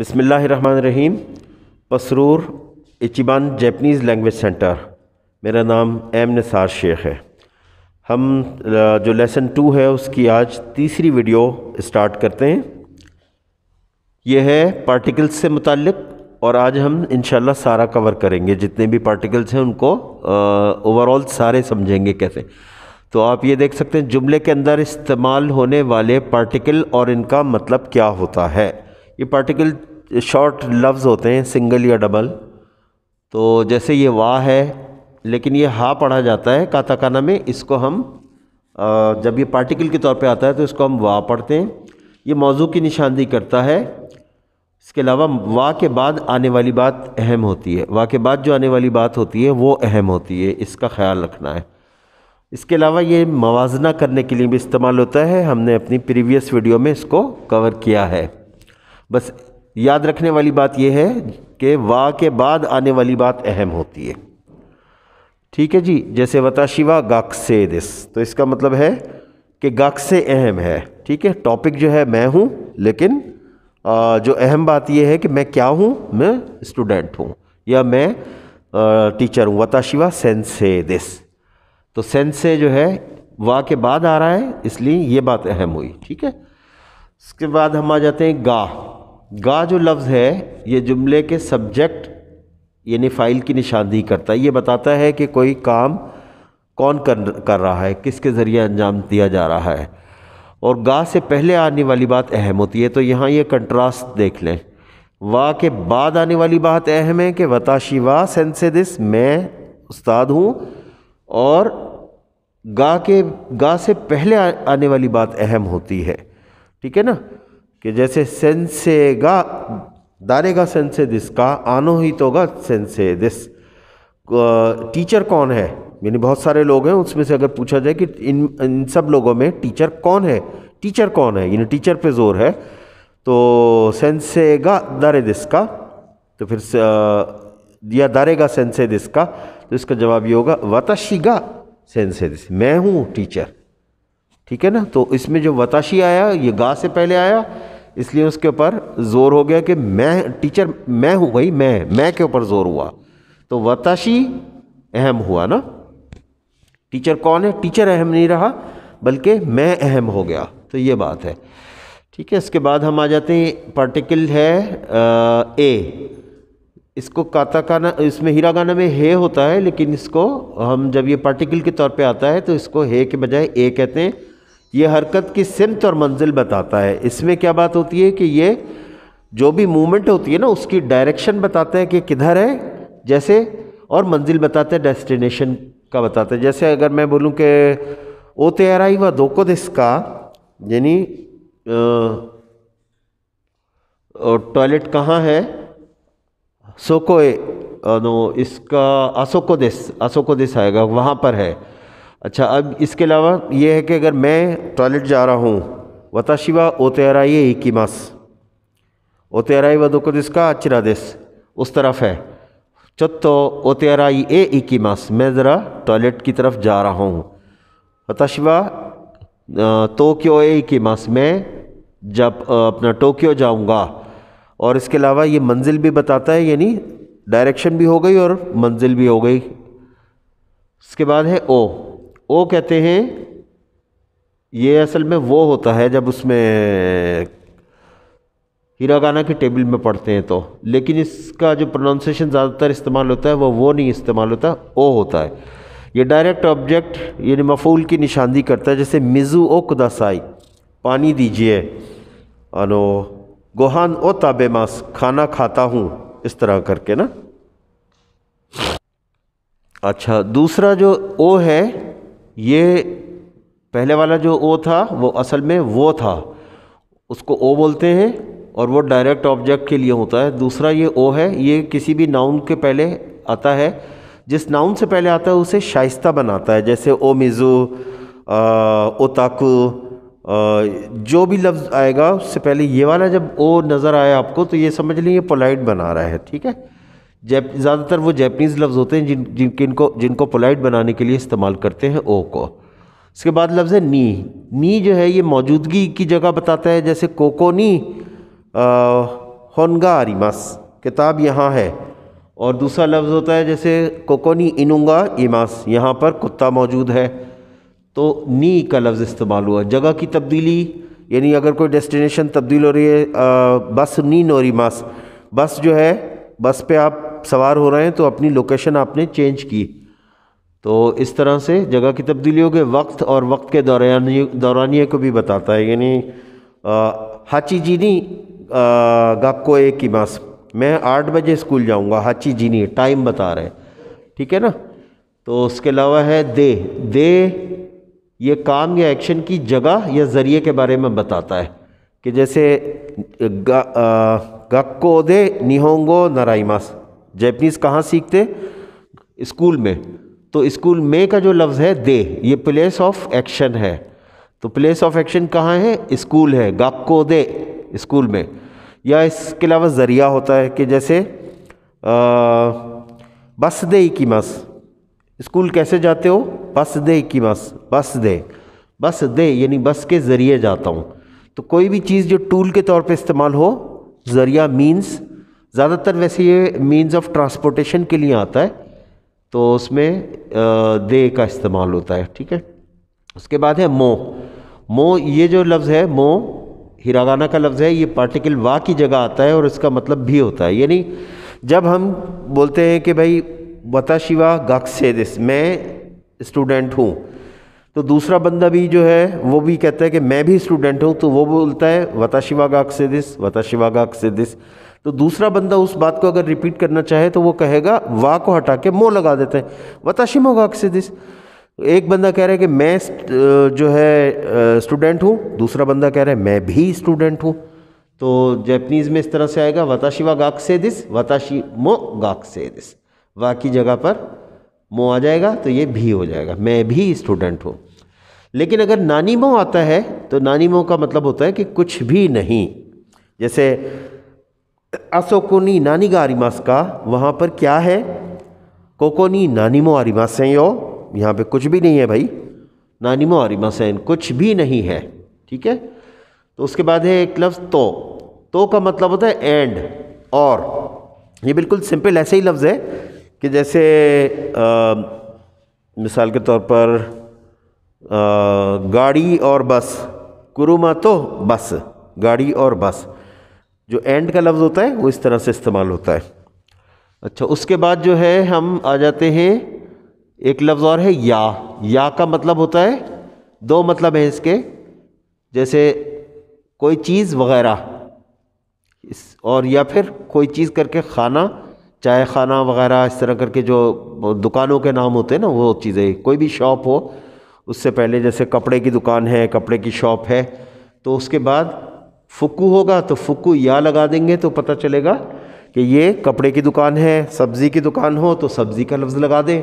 रहीम Pasrur Ichiban Japanese language centre मेरा नाम M Nisar Sheikh है हम जो लेसन टू है उसकी आज तीसरी वीडियो स्टार्ट करते हैं यह है पार्टिकल्स से मुतलक और आज हम इन सारा कवर करेंगे जितने भी पार्टिकल्स हैं उनको ओवरऑल सारे समझेंगे कैसे तो आप ये देख सकते हैं जुमले के अंदर इस्तेमाल होने वाले पार्टिकल और इनका मतलब क्या होता है ये पार्टिकल शॉर्ट लफ्ज़ होते हैं सिंगल या डबल तो जैसे ये वाह है लेकिन ये हा पढ़ा जाता है काताकाना में इसको हम जब ये पार्टिकल के तौर पे आता है तो इसको हम वाह पढ़ते हैं ये मौजू की निशानदी करता है इसके अलावा वाह के बाद आने वाली बात अहम होती है वाह के बाद जो आने वाली बात होती है वो अहम होती है इसका ख्याल रखना है इसके अलावा ये मवाजना करने के लिए भी इस्तेमाल होता है हमने अपनी प्रीवियस वीडियो में इसको कवर किया है बस याद रखने वाली बात यह है कि वा के बाद आने वाली बात अहम होती है ठीक है जी जैसे वता शिवा से दिस तो इसका मतलब है कि से अहम है ठीक है टॉपिक जो है मैं हूँ लेकिन जो अहम बात यह है कि मैं क्या हूँ मैं स्टूडेंट हूँ या मैं टीचर हूँ वता शिवा सेंसे दिस तो सेंसे जो है वा के बाद आ रहा है इसलिए ये बात अहम हुई ठीक है इसके बाद हम आ जाते हैं गा गा जो लफ्ज़ है ये जुमले के सब्जेक्ट यानी फ़ाइल की निशानदी करता है ये बताता है कि कोई काम कौन कर कर रहा है किसके ज़रिए अंजाम दिया जा रहा है और गा से पहले आने वाली बात अहम होती है तो यहाँ ये कंट्रास्ट देख लें वाह के बाद आने वाली बात अहम है कि वताशी वाह सेंसे दिस मैं उस्ताद हूँ और गा के गा से पहले आने वाली बात अहम होती है ठीक है ना कि जैसे सेंसेगा दारेगा सेंसे दिस का आनो ही तो गा सेंसे दिस टीचर कौन है यानी बहुत सारे लोग हैं उसमें से अगर पूछा जाए कि इन इन सब लोगों में टीचर कौन है टीचर कौन है यानी टीचर पे जोर है तो सेंसेगा दारे दिस का तो फिर या दारेगा सेंसे दिस का तो इसका जवाब ये होगा वताशीगा सेंसे दिस मैं हूँ टीचर ठीक है ना तो इसमें जो वताशी आया ये गा से पहले आया इसलिए उसके ऊपर जोर हो गया कि मैं टीचर मैं हूँ भाई मैं मैं के ऊपर जोर हुआ तो वताशी अहम हुआ ना टीचर कौन है टीचर अहम नहीं रहा बल्कि मैं अहम हो गया तो ये बात है ठीक है इसके बाद हम आ जाते हैं पार्टिकल है आ, ए इसको काताकाना इसमें हीरा गाना में हे होता है लेकिन इसको हम जब ये पार्टिकल के तौर पे आता है तो इसको हे के बजाय ए कहते हैं ये हरकत की सिमत और मंजिल बताता है इसमें क्या बात होती है कि ये जो भी मूवमेंट होती है ना उसकी डायरेक्शन बताते हैं कि किधर है जैसे और मंजिल बताते हैं डेस्टिनेशन का बताते हैं जैसे अगर मैं बोलूँ कि ओ तेराई व दोको दिस का यानी टॉयलेट कहाँ है सोको नो इसका अशोको दिस अशोको दिस आएगा वहाँ पर है अच्छा अब इसके अलावा ये है कि अगर मैं टॉयलेट जा रहा हूँ वताशिवा ओ इकीमास ओतेराई वदोको जिसका अचरा देश उस तरफ है चत्तो तेराई ए मास मैं ज़रा टॉयलेट की तरफ जा रहा हूँ वताशिवा टोक्यो ए मास मैं जब अपना टोक्यो जाऊँगा और इसके अलावा ये मंजिल भी बताता है यानी डायरेक्शन भी हो गई और मंजिल भी हो गई इसके बाद है ओ ओ कहते हैं ये असल में वो होता है जब उसमें हीरागाना की टेबल में पढ़ते हैं तो लेकिन इसका जो प्रोनाउंसिएशन ज़्यादातर इस्तेमाल होता है वो वो नहीं इस्तेमाल होता ओ होता है ये डायरेक्ट ऑब्जेक्ट यानी मफूल की निशानदी करता है जैसे मिजू ओ कुदासाई पानी दीजिए अनो गोहान ओ ताबे मास खाना खाता हूँ इस तरह करके ना अच्छा दूसरा जो ओ है ये पहले वाला जो ओ था वो असल में वो था उसको ओ बोलते हैं और वो डायरेक्ट ऑब्जेक्ट के लिए होता है दूसरा ये ओ है ये किसी भी नाउन के पहले आता है जिस नाउन से पहले आता है उसे शाइस्ता बनाता है जैसे ओ मिज़ू ओताकू जो भी लफ्ज़ आएगा उससे पहले ये वाला जब ओ नज़र आया आपको तो ये समझ लें ये पोलाइट बना रहा है ठीक है जैप ज़्यादातर वो जैपनीज़ लफ्ज़ होते हैं जिन जिनके इनको जिनको पोलाइट बनाने के लिए इस्तेमाल करते हैं ओ को इसके बाद लफ्ज़ है नी नी जो है ये मौजूदगी की जगह बताता है जैसे कोकोनी होनगा आरिमास किताब यहाँ है और दूसरा लफ्ज़ होता है जैसे कोकोनी इनुंगा इमास यहाँ पर कुत्ता मौजूद है तो नी का लफ्ज़ इस्तेमाल हुआ जगह की तब्दीली यानी अगर कोई डेस्टिनेशन तब्दील हो रही है आ, बस नी नोरी मास बस जो है बस पे आप सवार हो रहे हैं तो अपनी लोकेशन आपने चेंज की तो इस तरह से जगह की तब्दीली हो गई वक्त और वक्त के दौरानी दौरानिए को भी बताता है यानी हाची जीनी गापको एक की मास मैं आठ बजे स्कूल जाऊंगा हाची जीनी टाइम बता रहे हैं ठीक है ना तो उसके अलावा है दे दे ये काम या एक्शन की जगह या ज़रिए के बारे में बताता है कि जैसे गा, को गक्को दे निहोंगो नराइमास जैपनीज़ कहाँ सीखते स्कूल में तो स्कूल में का जो लफ्ज़ है दे ये प्लेस ऑफ एक्शन है तो प्लेस ऑफ एक्शन कहाँ है स्कूल है गापको दे स्कूल में या इसके अलावा ज़रिया होता है कि जैसे आ, बस दे की मस स्कूल कैसे जाते हो बस दे की मस बस दे बस दे यानी बस के ज़रिए जाता हूँ तो कोई भी चीज़ जो टूल के तौर पे इस्तेमाल हो ज़रिया मीन्स ज़्यादातर वैसे ये मीन्स ऑफ ट्रांसपोर्टेशन के लिए आता है तो उसमें दे का इस्तेमाल होता है ठीक है उसके बाद है मो मो ये जो लफ्ज़ है मो हिरागाना का लफ्ज़ है ये पार्टिकल वा की जगह आता है और इसका मतलब भी होता है यानी जब हम बोलते हैं कि भाई वताशिवा गक्से दिस मैं स्टूडेंट हूँ तो दूसरा बंदा भी जो है वो भी कहता है कि मैं भी स्टूडेंट हूँ तो वो बोलता है वता शिवागाक से दिस वता शिवागाक से दिस तो दूसरा बंदा उस बात को अगर रिपीट करना चाहे तो वो कहेगा वाह को हटा के मोह लगा देते हैं वता शिमोगाक से दिस एक बंदा कह रहा है कि मैं जो है स्टूडेंट हूँ दूसरा बंदा कह रहा है मैं भी स्टूडेंट हूँ तो जैपनीज़ में इस तरह से आएगा वताशिवा गाक से दिस वताशी मो गाक से दिस वा की जगह पर मो आ जाएगा तो ये भी हो जाएगा मैं भी स्टूडेंट हूँ लेकिन अगर नानी मो आता है तो नानी मो का मतलब होता है कि कुछ भी नहीं जैसे असोकोनी नानी का आरिमास का वहाँ पर क्या है कोकोनी नानी मो आरिमास हैं यो यहाँ पे कुछ भी नहीं है भाई नानी मो आरिमास हैं कुछ भी नहीं है ठीक है तो उसके बाद है एक लफ्ज़ तो तो का मतलब होता है एंड और ये बिल्कुल सिंपल ऐसे ही लफ्ज़ है कि जैसे आ, मिसाल के तौर पर आ, गाड़ी और बस कुरुमा तो बस गाड़ी और बस जो एंड का लफ्ज़ होता है वो इस तरह से इस्तेमाल होता है अच्छा उसके बाद जो है हम आ जाते हैं एक लफ्ज़ और है या या का मतलब होता है दो मतलब हैं इसके जैसे कोई चीज़ वगैरह इस और या फिर कोई चीज़ करके खाना चाय खाना वगैरह इस तरह करके जो दुकानों के नाम होते हैं ना वो चीज़ें कोई भी शॉप हो उससे पहले जैसे कपड़े की दुकान है कपड़े की शॉप है तो उसके बाद फुक्कू होगा तो फुक्कू या लगा देंगे तो पता चलेगा कि ये कपड़े की दुकान है सब्ज़ी की दुकान हो तो सब्ज़ी का लफ्ज़ लगा दें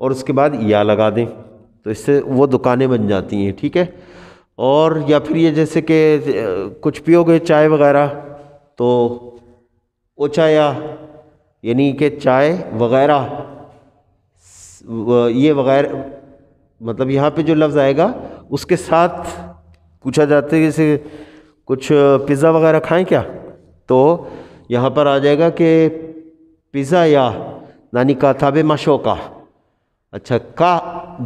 और उसके बाद या लगा दें तो इससे वो दुकानें बन जाती हैं ठीक है और या फिर ये जैसे कि कुछ पियोगे चाय वगैरह तो ओचाया यानी कि चाय वगैरह ये वगैरह मतलब यहाँ पे जो लफ्ज़ आएगा उसके साथ पूछा जाता है जैसे कुछ पिज़्ज़ा वगैरह खाएं क्या तो यहाँ पर आ जाएगा कि पिज़्ज़ा या नानी का थाबे मशोका अच्छा का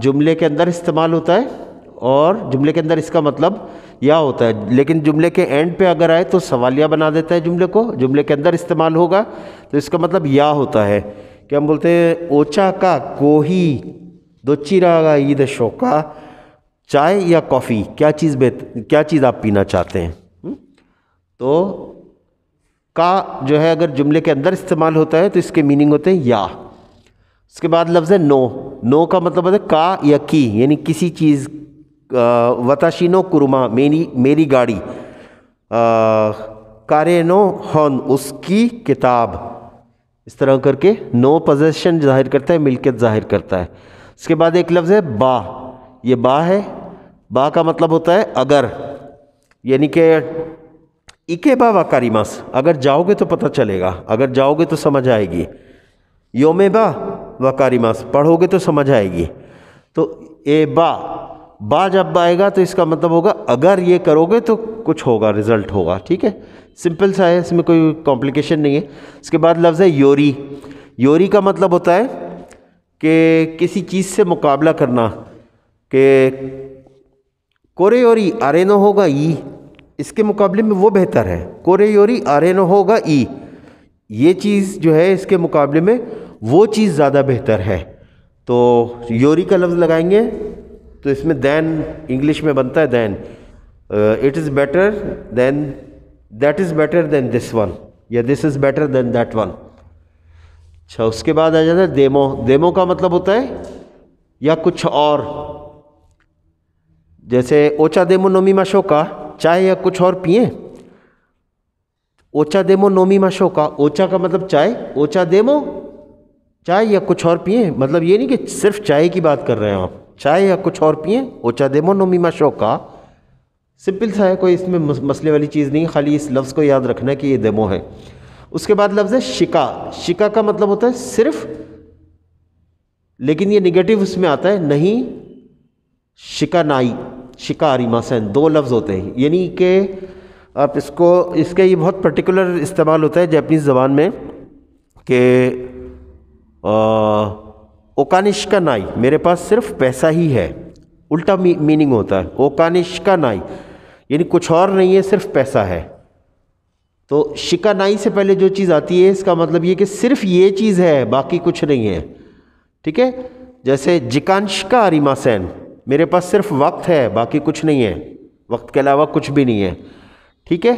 जुमले के अंदर इस्तेमाल होता है और जुमले के अंदर इसका मतलब या होता है लेकिन जुमले के एंड पे अगर आए तो सवालिया बना देता है जुमले को जुमले के अंदर इस्तेमाल होगा तो इसका मतलब या होता है क्या हम बोलते हैं ओचा का कोही दो दोचिरागा ईद शोका चाय या कॉफ़ी क्या चीज़ क्या चीज़ आप पीना चाहते हैं हम्म? तो का जो है अगर जुमले के अंदर इस्तेमाल होता है तो इसके मीनिंग होते हैं या उसके बाद लफ्ज़ है नो नो का मतलब होता है का या की यानी किसी चीज़ वताशिनो कुरुमा मेरी मेरी गाड़ी कारेनो हॉन उसकी किताब इस तरह करके नो पोजेशन जाहिर करता है मिल्कियत जाहिर करता है उसके बाद एक लफ्ज़ है बा ये बा है बा का मतलब होता है अगर यानी कि इके बा व मास अगर जाओगे तो पता चलेगा अगर जाओगे तो समझ आएगी योम बा व मास पढ़ोगे तो समझ आएगी तो ए बा बा जब आएगा तो इसका मतलब होगा अगर ये करोगे तो कुछ होगा रिज़ल्ट होगा ठीक है सिंपल सा है इसमें कोई कॉम्प्लिकेशन नहीं है इसके बाद लफ्ज़ है योरी योरी का मतलब होता है कि किसी चीज़ से मुकाबला करना कि कोरे योरी आरे नो होगा ई इसके मुकाबले में वो बेहतर है कोरे योरी आरे नो होगा ई ये चीज़ जो है इसके मुकाबले में वो चीज़ ज़्यादा बेहतर है तो योरी का लफ्ज़ लगाएंगे तो इसमें दैन इंग्लिश में बनता है than it is better than that is better than this one या this is better than that one अच्छा उसके बाद आ जाता है देमो देमो का मतलब होता है या कुछ और जैसे ओचा देमो नोमी का चाय या कुछ और पिए ओचा देमो नोमी का ओचा का मतलब चाय ओचा देमो चाय या कुछ और पिए मतलब ये नहीं कि सिर्फ चाय की बात कर रहे हैं आप चाय या कुछ और पिए ओचा देमो नो मीमा शोका सिंपल सा है कोई इसमें मसले वाली चीज़ नहीं खाली इस लफ्ज़ को याद रखना है कि ये देमो है उसके बाद लफ्ज़ है शिका शिका का मतलब होता है सिर्फ लेकिन ये निगेटिव उसमें आता है नहीं शिका शिका शिकारी मसन दो लफ्ज़ होते हैं यानी कि आप इसको इसका ये बहुत पर्टिकुलर इस्तेमाल होता है जैपनीज़ ज़बान में कि ओकानिश का नाई मेरे पास सिर्फ पैसा ही है उल्टा मी, मीनिंग होता है ओकानिश का नाई यानी कुछ और नहीं है सिर्फ पैसा है तो शिका नाई से पहले जो चीज़ आती है इसका मतलब ये कि सिर्फ ये चीज़ है बाकी कुछ नहीं है ठीक है जैसे जिकांशिका अरिमासैन मेरे पास सिर्फ वक्त है बाकी कुछ नहीं है वक्त के अलावा कुछ भी नहीं है ठीक है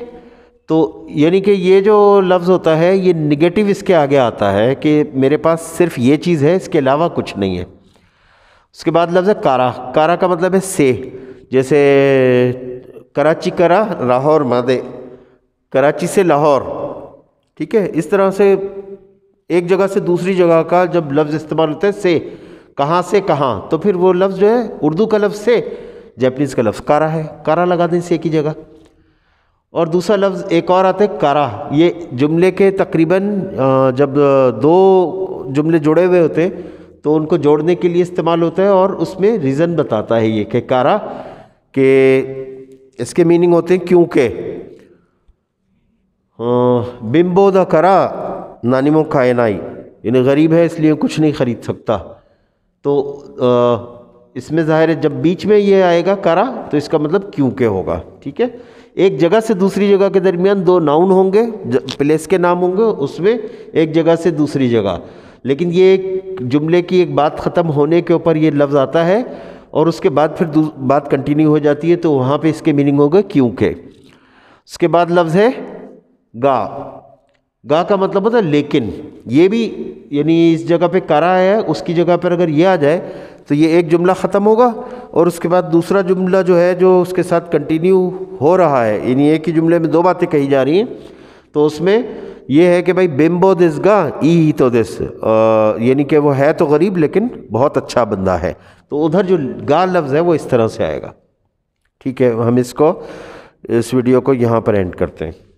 तो यानी कि ये जो लफ्ज़ होता है ये निगेटिव इसके आगे आता है कि मेरे पास सिर्फ ये चीज़ है इसके अलावा कुछ नहीं है उसके बाद लफ्ज़ है कारा कारा का मतलब है से जैसे कराची करा लाहौर मादे कराची से लाहौर ठीक है इस तरह से एक जगह से दूसरी जगह का जब लफ्ज़ इस्तेमाल होता है से कहाँ से कहाँ तो फिर वो लफ्ज़ जो है उर्दू का लफ्ज़ से जैपनीज़ का लफ्ज़ कारा है कारा लगा दें से की जगह और दूसरा लफ्ज़ एक और आता है करा ये जुमले के तकरीबन जब दो जुमले जुड़े हुए होते तो उनको जोड़ने के लिए इस्तेमाल होता है और उसमें रीज़न बताता है ये कि कारा के इसके मीनिंग होते हैं क्योंकि बिम्बो द करा नानिमो कायनाई यानी गरीब है इसलिए कुछ नहीं ख़रीद सकता तो इसमें ज़ाहिर है जब बीच में ये आएगा करा तो इसका मतलब क्योंकि होगा ठीक है एक जगह से दूसरी जगह के दरमियान दो नाउन होंगे प्लेस के नाम होंगे उसमें एक जगह से दूसरी जगह लेकिन ये एक जुमले की एक बात ख़त्म होने के ऊपर ये लफ्ज़ आता है और उसके बाद फिर बात कंटिन्यू हो जाती है तो वहाँ पे इसके मीनिंग होंगे क्यों के उसके बाद लफ्ज़ है गा गा का मतलब होता है लेकिन ये भी यानी इस जगह पे करा है उसकी जगह पर अगर ये आ जाए तो ये एक जुमला ख़त्म होगा और उसके बाद दूसरा जुमला जो है जो उसके साथ कंटिन्यू हो रहा है यानी एक ही जुमले में दो बातें कही जा रही हैं तो उसमें यह है कि भाई बेम्बो दिस गा ई ही तो दिस यानी कि वो है तो गरीब लेकिन बहुत अच्छा बंदा है तो उधर जो गा लफ्ज़ है वो इस तरह से आएगा ठीक है हम इसको इस वीडियो को यहाँ पर एंड करते हैं